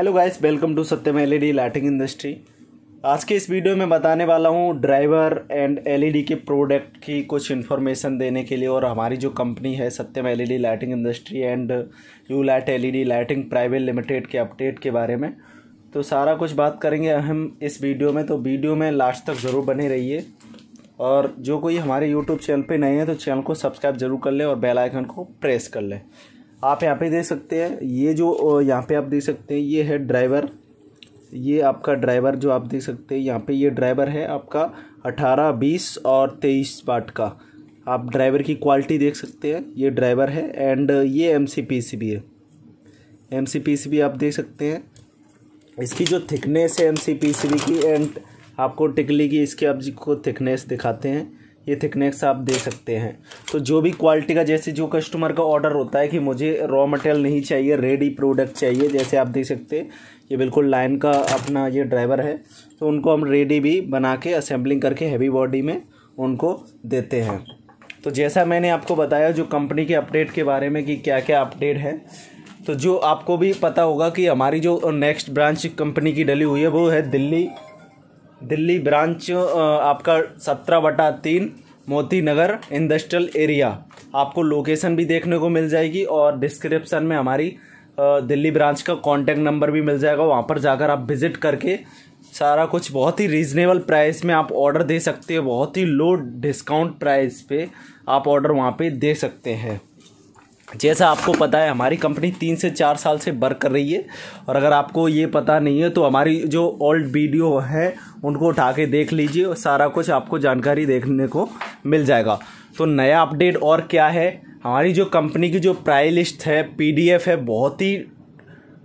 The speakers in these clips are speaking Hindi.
hello guys welcome to Satyam LED lighting industry आज के इस वीडियो में बताने वाला हूँ ड्राइवर एंड एलईडी e के प्रोडक्ट की कुछ इन्फॉर्मेशन देने के लिए और हमारी जो कंपनी है Satyam LED lighting industry and U light LED lighting private limited के अपडेट के बारे में तो सारा कुछ बात करेंगे हम इस वीडियो में तो वीडियो में लास्ट तक ज़रूर बने रहिए और जो कोई हमारे यूट्यूब चैनल पर नए हैं तो चैनल को सब्सक्राइब जरूर कर लें और बेलाइकन को प्रेस कर लें आप यहाँ पे देख सकते हैं ये जो यहाँ पे आप देख सकते हैं ये है ड्राइवर ये आपका ड्राइवर जो आप देख सकते हैं यहाँ पे ये ड्राइवर है आपका अठारह बीस और तेईस बाट का आप ड्राइवर की क्वालिटी देख सकते हैं ये ड्राइवर है एंड ये एम सी पी सी भी है एम सी पी सी भी आप देख सकते हैं इसकी जो थिकनेस है M C P C B की एंड आपको टिकली की इसकी आप को थिकनेस दिखाते हैं ये थिकनेस आप दे सकते हैं तो जो भी क्वालिटी का जैसे जो कस्टमर का ऑर्डर होता है कि मुझे रॉ मटेरियल नहीं चाहिए रेडी प्रोडक्ट चाहिए जैसे आप देख सकते हैं ये बिल्कुल लाइन का अपना ये ड्राइवर है तो उनको हम रेडी भी बना के असेंबलिंग करके हैवी बॉडी में उनको देते हैं तो जैसा मैंने आपको बताया जो कंपनी के अपडेट के बारे में कि क्या क्या अपडेट है तो जो आपको भी पता होगा कि हमारी जो नेक्स्ट ब्रांच कंपनी की डली हुई है वो है दिल्ली दिल्ली ब्रांच आपका सत्रह बटा तीन मोती नगर इंडस्ट्रियल एरिया आपको लोकेशन भी देखने को मिल जाएगी और डिस्क्रिप्सन में हमारी दिल्ली ब्रांच का कॉन्टैक्ट नंबर भी मिल जाएगा वहाँ पर जाकर आप विज़िट करके सारा कुछ बहुत ही रीजनेबल प्राइस में आप ऑर्डर दे सकते हैं बहुत ही लो डिस्काउंट प्राइस पे आप ऑर्डर वहाँ पे दे सकते हैं जैसा आपको पता है हमारी कंपनी तीन से चार साल से वर्क कर रही है और अगर आपको ये पता नहीं है तो हमारी जो ओल्ड वीडियो है उनको उठा के देख लीजिए और सारा कुछ आपको जानकारी देखने को मिल जाएगा तो नया अपडेट और क्या है हमारी जो कंपनी की जो प्राइस लिस्ट है पीडीएफ है बहुत ही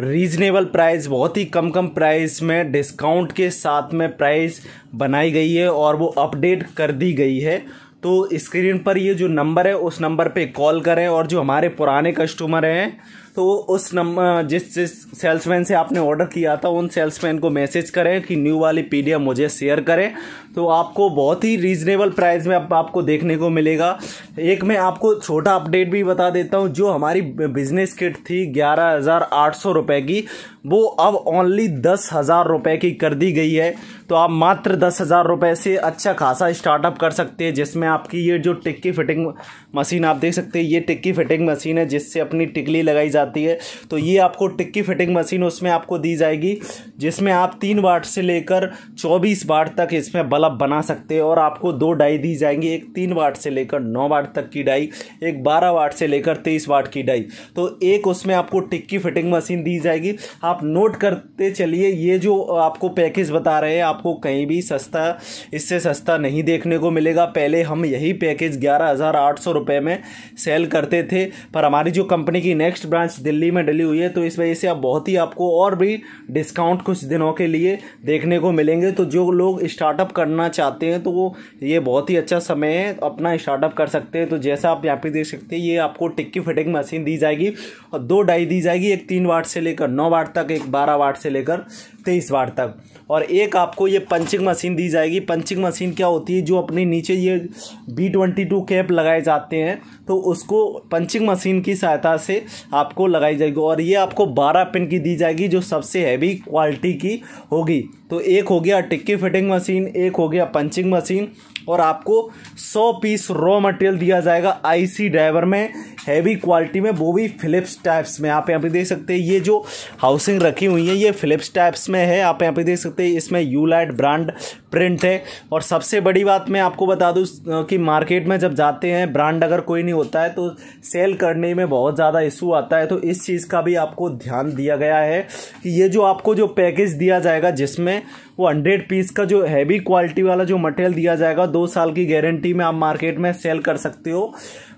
रीजनेबल प्राइस बहुत ही कम कम प्राइस में डिस्काउंट के साथ में प्राइस बनाई गई है और वो अपडेट कर दी गई है तो स्क्रीन पर ये जो नंबर है उस नंबर पे कॉल करें और जो हमारे पुराने कस्टमर हैं तो उस नंबर जिस जिस सेल्समैन से आपने ऑर्डर किया था उन सेल्समैन को मैसेज करें कि न्यू वाली पी मुझे शेयर करें तो आपको बहुत ही रीजनेबल प्राइस में आप, आपको देखने को मिलेगा एक मैं आपको छोटा अपडेट भी बता देता हूँ जो हमारी बिजनेस किट थी ग्यारह हज़ार आठ सौ रुपये की वो अब ओनली दस हज़ार रुपये की कर दी गई है तो आप मात्र दस हज़ार रुपये से अच्छा खासा स्टार्टअप कर सकते हैं जिसमें आपकी ये जो टिक्की फिटिंग मशीन आप देख सकते हैं ये टिक्की फिटिंग मशीन है जिससे अपनी टिकली लगाई जा जाती है तो ये आपको टिक्की फिटिंग मशीन उसमें आपको दी जाएगी जिसमें आप तीन वाट से लेकर चौबीस वाट तक इसमें बल्ब बना सकते हैं और आपको दो डाई दी जाएंगी एक तीन वाट से लेकर नौ वाट तक की डाई एक बारह वाट से लेकर तेईस वाट की डाई तो एक उसमें आपको टिक्की फिटिंग मशीन दी जाएगी आप नोट करते चलिए ये जो आपको पैकेज बता रहे हैं आपको कहीं भी सस्ता इससे सस्ता नहीं देखने को मिलेगा पहले हम यही पैकेज ग्यारह हज़ार आठ सौ रुपये में सेल करते थे पर हमारी जो कंपनी की नेक्स्ट ब्रांच आज दिल्ली में डली हुई है तो इस वजह से आप बहुत ही आपको और भी डिस्काउंट कुछ दिनों के लिए देखने को मिलेंगे तो जो लोग स्टार्टअप करना चाहते हैं तो वो ये बहुत ही अच्छा समय है अपना स्टार्टअप कर सकते हैं तो जैसा आप यहाँ पे देख सकते हैं ये आपको टिक्की फिटिंग मशीन दी जाएगी और दो डाई दी जाएगी एक तीन वाट से लेकर नौ वाट तक एक बारह वाट से लेकर तेईस वाट तक और एक आपको ये पंचिंग मशीन दी जाएगी पंचिंग मशीन क्या होती है जो अपने नीचे ये बी ट्वेंटी टू कैप लगाए जाते हैं तो उसको पंचिंग मशीन की सहायता से आपको लगाई जाएगी और ये आपको बारह पिन की दी जाएगी जो सबसे हैवी क्वालिटी की होगी तो एक हो गया टिक्की फिटिंग मशीन एक हो गया पंचिंग मशीन और आपको 100 पीस रॉ मटेरियल दिया जाएगा आईसी ड्राइवर में हैवी क्वालिटी में वो भी फिलिप्स टाइप्स में आप यहाँ पे देख सकते हैं ये जो हाउसिंग रखी हुई है ये फिलिप्स टाइप्स में है आप यहाँ पे देख सकते हैं इसमें यूलाइट ब्रांड प्रिंट है और सबसे बड़ी बात मैं आपको बता दूँ कि मार्केट में जब जाते हैं ब्रांड अगर कोई नहीं होता है तो सेल करने में बहुत ज़्यादा इशू आता है तो इस चीज़ का भी आपको ध्यान दिया गया है कि ये जो आपको जो पैकेज दिया जाएगा जिसमें वो हंड्रेड पीस का जो हैवी क्वालिटी वाला जो मटेरियल दिया जाएगा दो साल की गारंटी में आप मार्केट में सेल कर सकते हो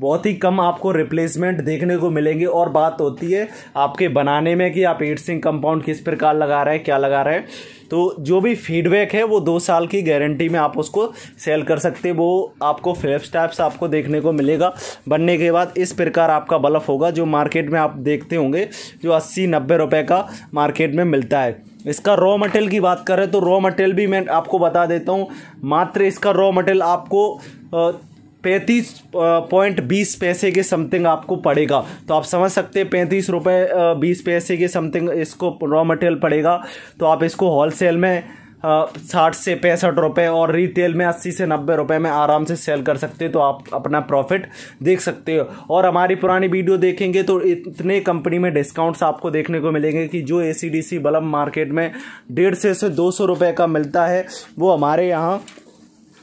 बहुत ही कम आपको रिप्लेसमेंट देखने को मिलेंगे और बात होती है आपके बनाने में कि आप एट सिंह कंपाउंड किस प्रकार लगा रहे हैं क्या लगा रहे हैं तो जो भी फीडबैक है वो दो साल की गारंटी में आप उसको सेल कर सकते वो आपको फ्लिप्स स्टैप्स आपको देखने को मिलेगा बनने के बाद इस प्रकार आपका बल्फ होगा जो मार्केट में आप देखते होंगे जो अस्सी नब्बे रुपये का मार्केट में मिलता है इसका रॉ मटेरियल की बात करें तो रॉ मटेरियल भी मैं आपको बता देता हूँ मात्र इसका रॉ मटेरियल आपको पैंतीस पॉइंट बीस पैसे के समथिंग आपको पड़ेगा तो आप समझ सकते हैं पैंतीस रुपये बीस पैसे के समथिंग इसको रॉ मटेरियल पड़ेगा तो आप इसको होलसेल में साठ से पैंसठ रुपए और रिटेल में अस्सी से नब्बे रुपये में आराम से सेल कर सकते हो तो आप अपना प्रॉफिट देख सकते हो और हमारी पुरानी वीडियो देखेंगे तो इतने कंपनी में डिस्काउंट्स आपको देखने को मिलेंगे कि जो ए सी बल्ब मार्केट में डेढ़ से दो सौ रुपये का मिलता है वो हमारे यहाँ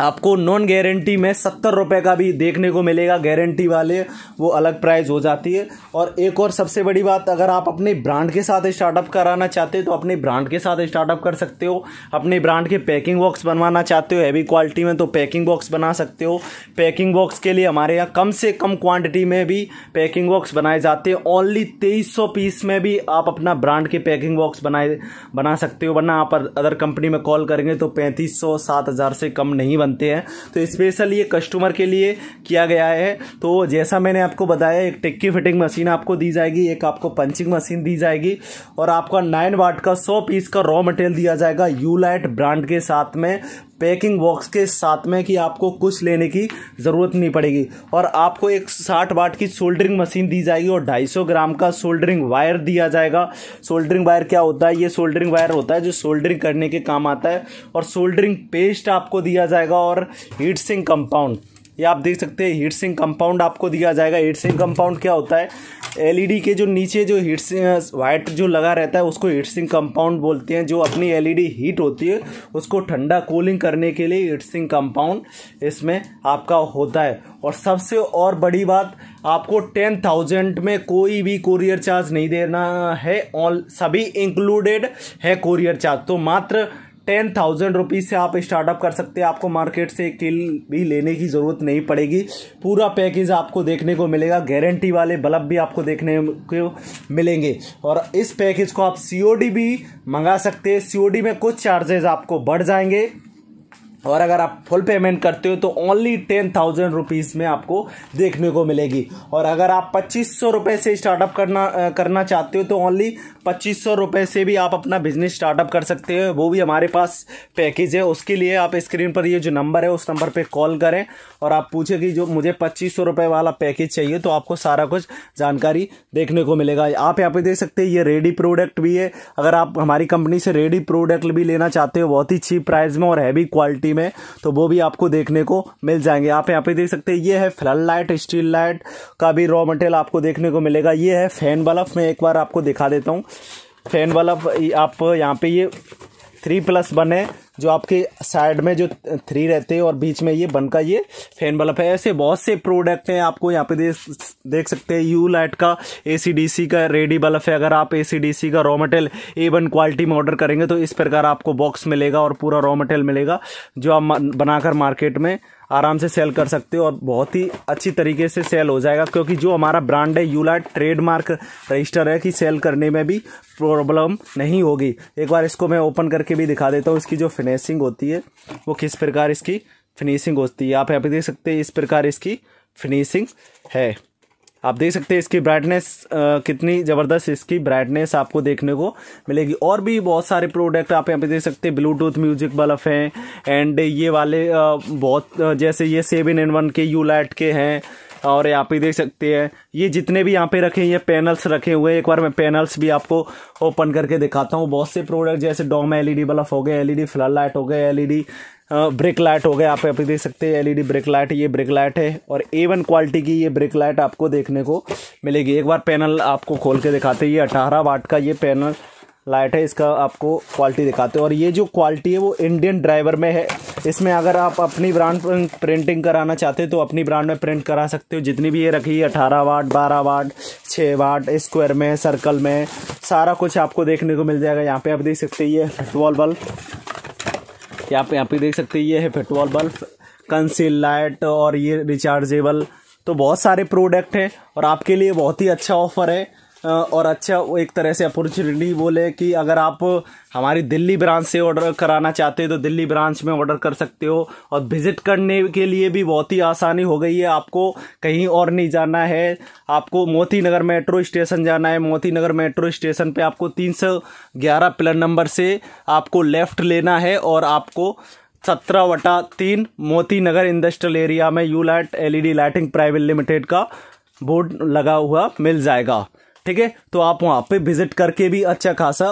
आपको नॉन गारंटी में सत्तर रुपये का भी देखने को मिलेगा गारंटी वाले वो अलग प्राइस हो जाती है और एक और सबसे बड़ी बात अगर आप अपने ब्रांड के साथ स्टार्टअप कराना चाहते हो तो अपने ब्रांड के साथ स्टार्टअप कर सकते हो अपने ब्रांड के पैकिंग बॉक्स बनवाना चाहते हो हैवी क्वालिटी में तो पैकिंग बॉक्स बना सकते हो पैकिंग बॉक्स के लिए हमारे यहाँ कम से कम क्वान्टिटी में भी पैकिंग बॉक्स बनाए जाते हैं ओनली तेईस पीस में भी आप अपना ब्रांड के पैकिंग बॉक्स बनाए बना सकते हो वरना आप अदर कंपनी में कॉल करेंगे तो पैंतीस सौ से कम नहीं बनते हैं तो स्पेशल ये कस्टमर के लिए किया गया है तो जैसा मैंने आपको बताया एक टिक्की फिटिंग मशीन आपको दी जाएगी एक आपको पंचिंग मशीन दी जाएगी और आपका नाइन वाट का सौ पीस का रॉ मटेरियल दिया जाएगा यूलाइट ब्रांड के साथ में पैकिंग बॉक्स के साथ में कि आपको कुछ लेने की ज़रूरत नहीं पड़ेगी और आपको एक साठ वाट की सोल्डरिंग मशीन दी जाएगी और ढाई सौ ग्राम का सोल्डरिंग वायर दिया जाएगा सोल्डरिंग वायर क्या होता है ये सोल्डरिंग वायर होता है जो सोल्डरिंग करने के काम आता है और सोल्डरिंग पेस्ट आपको दिया जाएगा और हीट सिंक कंपाउंड ये आप देख सकते हैं हीट सिंक कंपाउंड आपको दिया जाएगा हीट सिंक कंपाउंड क्या होता है एलईडी e के जो नीचे जो हीट वाइट जो लगा रहता है उसको हीट सिंक कंपाउंड बोलते हैं जो अपनी एलईडी हीट e होती है उसको ठंडा कूलिंग करने के लिए हीट सिंक कंपाउंड इसमें आपका होता है और सबसे और बड़ी बात आपको टेन थाउजेंड में कोई भी कोरियर चार्ज नहीं देना है ऑल सभी इंक्लूडेड है कोरियर चार्ज तो मात्र टेन थाउजेंड रुपीज़ से आप स्टार्टअप कर सकते हैं आपको मार्केट से एक किल भी लेने की ज़रूरत नहीं पड़ेगी पूरा पैकेज आपको देखने को मिलेगा गारंटी वाले बल्ब भी आपको देखने को मिलेंगे और इस पैकेज को आप सी भी मंगा सकते हैं सी में कुछ चार्जेज आपको बढ़ जाएंगे और अगर आप फुल पेमेंट करते हो तो ओनली टेन थाउजेंड रुपीज़ में आपको देखने को मिलेगी और अगर आप पच्चीस सौ रुपये से स्टार्टअप करना करना चाहते हो तो ओनली पच्चीस सौ रुपये से भी आप अपना बिजनेस स्टार्टअप कर सकते हो वो भी हमारे पास पैकेज है उसके लिए आप स्क्रीन पर ये जो नंबर है उस नंबर पर कॉल करें और आप पूछें कि जो मुझे पच्चीस सौ रुपये वाला पैकेज चाहिए तो आपको सारा कुछ जानकारी देखने को मिलेगा आप यहाँ पर देख सकते हैं ये रेडी प्रोडक्ट भी है अगर आप हमारी कंपनी से रेडी प्रोडक्ट भी लेना चाहते हो बहुत ही चीप प्राइस में और हैवी क्वालिटी में तो वो भी आपको देखने को मिल जाएंगे आप यहाँ पे देख सकते हैं ये है फ्लड लाइट स्टील लाइट का भी रॉ मटेरियल आपको देखने को मिलेगा ये है फैन बल्ब मैं एक बार आपको दिखा देता हूँ फैन बल्ब आप यहाँ पे ये थ्री प्लस वन है जो आपके साइड में जो थ्री रहते हैं और बीच में ये बन का ये फैन बल्ब है ऐसे बहुत से प्रोडक्ट हैं आपको यहाँ पे देख देख सकते हैं यू लाइट का ए का रेडी बल्ब है अगर आप ए का raw material A one quality में ऑर्डर करेंगे तो इस प्रकार आपको बॉक्स मिलेगा और पूरा रॉ मटेरियल मिलेगा जो आप बनाकर मार्केट में आराम से सेल कर सकते हो और बहुत ही अच्छी तरीके से सेल हो जाएगा क्योंकि जो हमारा ब्रांड है यूला ट्रेडमार्क रजिस्टर है कि सेल करने में भी प्रॉब्लम नहीं होगी एक बार इसको मैं ओपन करके भी दिखा देता हूँ इसकी जो फिनिशिंग होती है वो किस प्रकार इसकी फिनिशिंग होती है आप यहाँ पे देख सकते हैं इस प्रकार इसकी फिनिशिंग है आप देख सकते हैं इसकी ब्राइटनेस कितनी ज़बरदस्त इसकी ब्राइटनेस आपको देखने को मिलेगी और भी बहुत सारे प्रोडक्ट आप यहाँ पे देख सकते हैं ब्लूटूथ म्यूजिक बल्ब हैं एंड ये वाले आ, बहुत जैसे ये सेवन एन वन के यू लाइट के हैं और यहाँ पे देख सकते हैं ये जितने भी यहाँ पे रखे हैं ये पैनल्स रखे हुए हैं एक बार मैं पैनल्स भी आपको ओपन करके दिखाता हूँ बहुत से प्रोडक्ट जैसे डोम एलईडी बल्ब हो गए एलईडी फ्लड लाइट हो गए एलईडी ब्रेक लाइट हो गया आप यहाँ पे देख सकते हैं एलईडी ब्रेक लाइट ये ब्रेक लाइट है और ए वन क्वालिटी की ये ब्रेक लाइट आपको देखने को मिलेगी एक बार पैनल आपको खोल के दिखाते हैं ये अठारह वाट का ये पैनल लाइट है इसका आपको क्वालिटी दिखाते हैं और ये जो क्वालिटी है वो इंडियन ड्राइवर में है इसमें अगर आप अपनी ब्रांड प्रिंटिंग कराना चाहते हो तो अपनी ब्रांड में प्रिंट करा सकते हो जितनी भी ये रखी है अठारह वाट बारह वाट छः वाट स्क्वायर में सर्कल में सारा कुछ आपको देखने को मिल जाएगा यहाँ पे आप देख सकते हैं ये फिटबॉल बल्ब यहाँ पर यहाँ पे देख सकते हैं ये है फिटबॉल बल्ब कंसील लाइट और ये रिचार्जेबल तो बहुत सारे प्रोडक्ट हैं और आपके लिए बहुत ही अच्छा ऑफर है और अच्छा एक तरह से अपॉर्चुनिटी बोले कि अगर आप हमारी दिल्ली ब्रांच से ऑर्डर कराना चाहते हो तो दिल्ली ब्रांच में ऑर्डर कर सकते हो और विज़िट करने के लिए भी बहुत ही आसानी हो गई है आपको कहीं और नहीं जाना है आपको मोती नगर मेट्रो स्टेशन जाना है मोती नगर मेट्रो स्टेशन पे आपको तीन सौ ग्यारह प्लर नंबर से आपको लेफ़्ट लेना है और आपको सत्रह वटा तीन मोती नगर इंडस्ट्रियल एरिया में U light L lighting private limited का बोर्ड लगा हुआ मिल जाएगा ठीक है तो आप वहां पे विजिट करके भी अच्छा खासा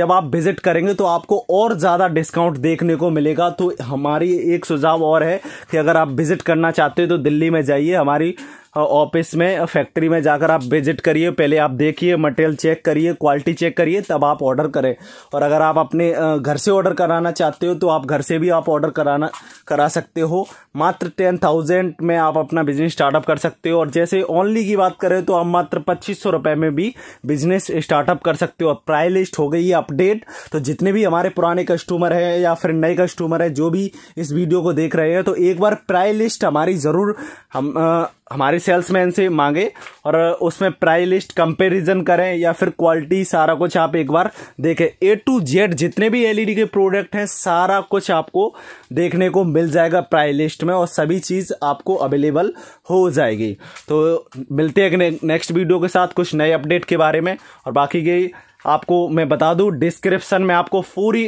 जब आप विजिट करेंगे तो आपको और ज़्यादा डिस्काउंट देखने को मिलेगा तो हमारी एक सुझाव और है कि अगर आप विजिट करना चाहते हो तो दिल्ली में जाइए हमारी ऑफिस में फैक्ट्री में जाकर आप विजिट करिए पहले आप देखिए मटेरियल चेक करिए क्वालिटी चेक करिए तब आप ऑर्डर करें और अगर आप अपने घर से ऑर्डर कराना चाहते हो तो आप घर से भी आप ऑर्डर कराना करा सकते हो मात्र टेन थाउजेंड में आप अपना बिजनेस स्टार्टअप कर सकते हो और जैसे ओनली की बात करें तो आप मात्र पच्चीस सौ में भी बिजनेस स्टार्टअप कर सकते हो प्राई लिस्ट हो गई है अपडेट तो जितने भी हमारे पुराने कस्टमर है या फिर नए कस्टमर है जो भी इस वीडियो को देख रहे हैं तो एक बार प्राई लिस्ट हमारी ज़रूर हम आ, हमारे सेल्समैन से मांगे और उसमें प्राइस लिस्ट कंपैरिजन करें या फिर क्वालिटी सारा कुछ आप एक बार देखें ए टू जेड जितने भी एलईडी e के प्रोडक्ट हैं सारा कुछ आपको देखने को मिल जाएगा प्राइस लिस्ट में और सभी चीज़ आपको अवेलेबल हो जाएगी तो मिलते हैं नेक्स्ट वीडियो के साथ कुछ नए अपडेट के बारे में और बाकी के आपको मैं बता दूं डिस्क्रिप्शन में आपको पूरी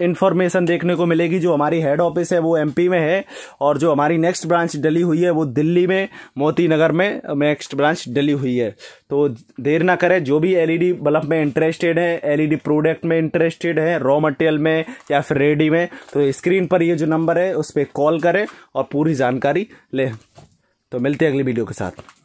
इन्फॉर्मेशन देखने को मिलेगी जो हमारी हेड ऑफिस है वो एमपी में है और जो हमारी नेक्स्ट ब्रांच डली हुई है वो दिल्ली में मोती नगर में नेक्स्ट ब्रांच डली हुई है तो देर ना करें जो भी एलईडी बल्ब e में इंटरेस्टेड है एलईडी प्रोडक्ट में इंटरेस्टेड है रॉ मटेरियल में या फिर रेडी में तो स्क्रीन पर ये जो नंबर है उस पर कॉल करें और पूरी जानकारी लें तो मिलते हैं अगली वीडियो के साथ